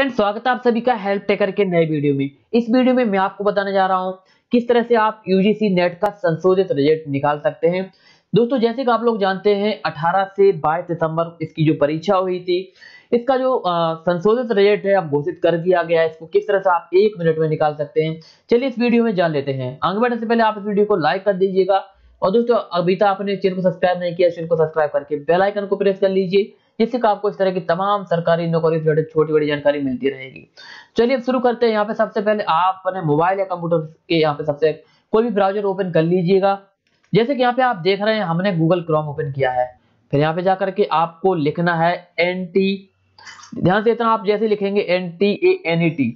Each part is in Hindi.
फ्रेंड स्वागत है आप सभी का हेल्प टेकर के नए वीडियो में इस वीडियो में मैं आपको बताने जा रहा हूं किस तरह से आप यूजीसी नेट का संशोधित रिजल्ट निकाल सकते हैं दोस्तों जैसे कि आप लोग जानते हैं 18 से 22 सितंबर इसकी जो परीक्षा हुई थी इसका जो संशोधित रिजल्ट है अब घोषित कर दिया गया है इसको किस तरह से आप एक मिनट में निकाल सकते हैं चलिए इस वीडियो में जान लेते हैं आगे बढ़ने से पहले आप इस वीडियो को लाइक कर दीजिएगा और दोस्तों अभी तक आपने चैनल को सब्सक्राइब नहीं किया चैनल को सब्सक्राइब करके बेलाइकन को प्रेस कर लीजिए इसी का आपको इस तरह की तमाम सरकारी नौकरी से छोटी बड़ी जानकारी मिलती रहेगी चलिए अब शुरू करते हैं यहाँ पे सबसे पहले आप अपने मोबाइल या कंप्यूटर के यहाँ पे सबसे कोई भी ब्राउजर ओपन कर लीजिएगा जैसे कि यहाँ पे आप देख रहे हैं हमने गूगल क्रोम ओपन किया है फिर यहाँ पे जाकर के आपको लिखना है एन टी ध्यान से इतना आप जैसे लिखेंगे N T A N E T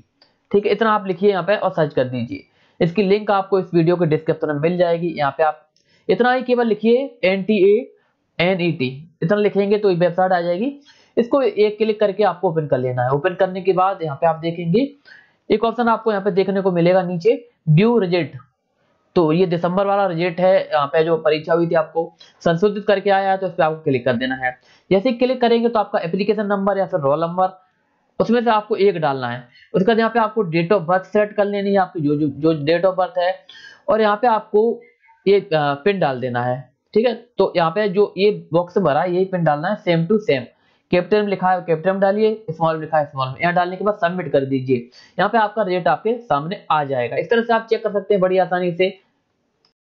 ठीक है इतना आप लिखिए यहाँ पे और सर्च कर दीजिए इसकी लिंक आपको इस वीडियो के डिस्क्रिप्शन में मिल जाएगी यहाँ पे आप इतना ही केवल लिखिए N T A N E T इतना लिखेंगे तो वेबसाइट आ जाएगी इसको एक क्लिक करके आपको ओपन कर लेना है ओपन करने के बाद यहाँ पे आप देखेंगे एक ऑप्शन आपको यहाँ पे देखने को मिलेगा नीचे ड्यू रिजल्ट तो ये दिसंबर वाला रिजल्ट है यहाँ पे जो परीक्षा हुई थी आपको संशोधित करके आया है तो इस पर आपको क्लिक कर देना है जैसे क्लिक करेंगे तो आपका एप्लीकेशन नंबर या फिर रोल नंबर उसमें से आपको एक डालना है उसके बाद यहाँ पे आपको डेट ऑफ बर्थ सेलेक्ट कर लेनी है आपकी जो जो जो डेट ऑफ बर्थ है और यहाँ पे आपको ये पिन डाल देना है ठीक है तो यहाँ पे जो ये बॉक्स भरा है यही पिन डालना है सेम टू सेम कैप्टन में लिखा है कैप्टन में डालिए स्मॉल लिखा है स्मॉल में यहाँ डालने के बाद सबमिट कर दीजिए यहाँ पे आपका रेट आपके सामने आ जाएगा इस तरह से आप चेक कर सकते हैं बड़ी आसानी से